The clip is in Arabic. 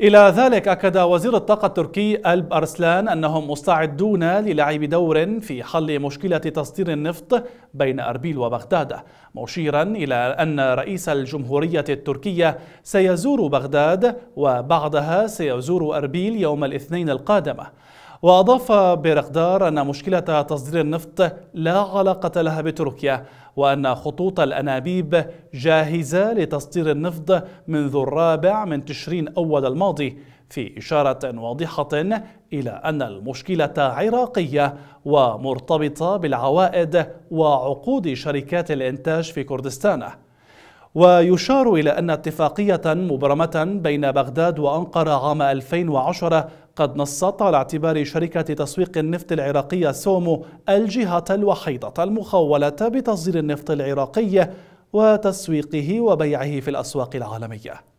إلى ذلك أكد وزير الطاقة التركي ألب أرسلان أنهم مستعدون للعب دور في حل مشكلة تصدير النفط بين أربيل وبغداد مشيرا إلى أن رئيس الجمهورية التركية سيزور بغداد وبعدها سيزور أربيل يوم الاثنين القادمة وأضاف بيرقدار أن مشكلة تصدير النفط لا علاقة لها بتركيا وأن خطوط الأنابيب جاهزة لتصدير النفط منذ الرابع من تشرين أول الماضي في إشارة واضحة إلى أن المشكلة عراقية ومرتبطة بالعوائد وعقود شركات الإنتاج في كردستان ويشار إلى أن اتفاقية مبرمة بين بغداد وأنقرة عام 2010 قد نصت على اعتبار شركة تسويق النفط العراقية سومو الجهة الوحيدة المخولة بتصدير النفط العراقي وتسويقه وبيعه في الأسواق العالمية